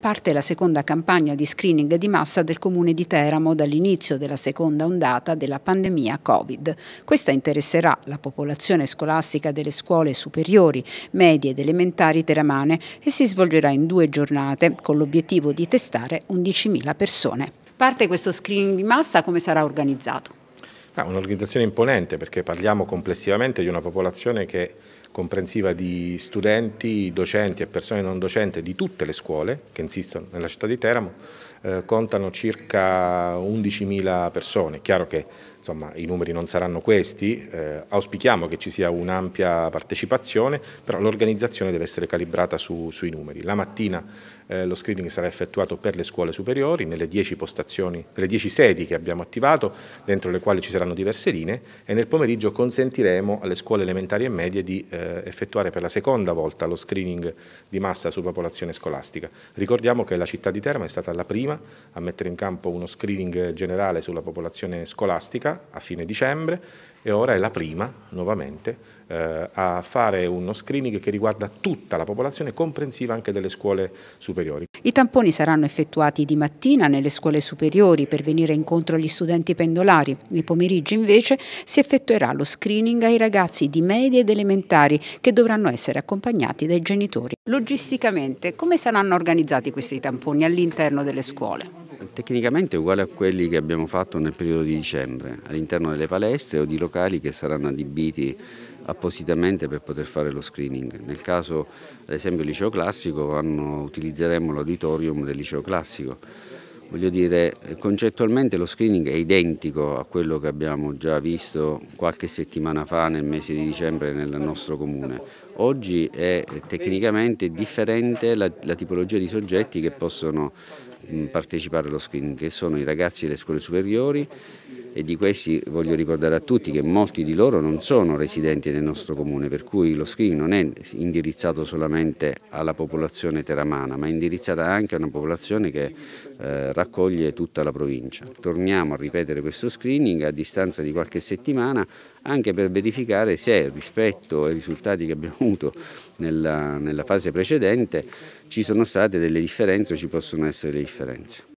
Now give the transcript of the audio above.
Parte la seconda campagna di screening di massa del comune di Teramo dall'inizio della seconda ondata della pandemia Covid. Questa interesserà la popolazione scolastica delle scuole superiori, medie ed elementari teramane e si svolgerà in due giornate con l'obiettivo di testare 11.000 persone. Parte questo screening di massa, come sarà organizzato? Ah, Un'organizzazione imponente perché parliamo complessivamente di una popolazione che comprensiva di studenti, docenti e persone non docenti di tutte le scuole che insistono nella città di Teramo, eh, contano circa 11.000 persone. È chiaro che insomma, i numeri non saranno questi, eh, auspichiamo che ci sia un'ampia partecipazione, però l'organizzazione deve essere calibrata su, sui numeri. La mattina eh, lo screening sarà effettuato per le scuole superiori, nelle 10 postazioni, nelle 10 sedi che abbiamo attivato, dentro le quali ci saranno diverse linee, e nel pomeriggio consentiremo alle scuole elementari e medie di eh, eh, effettuare per la seconda volta lo screening di massa su popolazione scolastica. Ricordiamo che la città di Teramo è stata la prima a mettere in campo uno screening generale sulla popolazione scolastica a fine dicembre e ora è la prima, nuovamente, eh, a fare uno screening che riguarda tutta la popolazione, comprensiva anche delle scuole superiori. I tamponi saranno effettuati di mattina nelle scuole superiori per venire incontro agli studenti pendolari. Nei pomeriggi invece si effettuerà lo screening ai ragazzi di medie ed elementari che dovranno essere accompagnati dai genitori. Logisticamente come saranno organizzati questi tamponi all'interno delle scuole? tecnicamente uguale a quelli che abbiamo fatto nel periodo di dicembre, all'interno delle palestre o di locali che saranno adibiti appositamente per poter fare lo screening. Nel caso, ad esempio, del liceo classico, utilizzeremo l'auditorium del liceo classico Voglio dire, concettualmente lo screening è identico a quello che abbiamo già visto qualche settimana fa nel mese di dicembre nel nostro comune. Oggi è tecnicamente differente la, la tipologia di soggetti che possono partecipare allo screening, che sono i ragazzi delle scuole superiori e di questi voglio ricordare a tutti che molti di loro non sono residenti nel nostro comune, per cui lo screening non è indirizzato solamente alla popolazione teramana, ma è indirizzata anche a una popolazione che eh, raccoglie tutta la provincia. Torniamo a ripetere questo screening a distanza di qualche settimana anche per verificare se rispetto ai risultati che abbiamo avuto nella, nella fase precedente ci sono state delle differenze o ci possono essere delle differenze.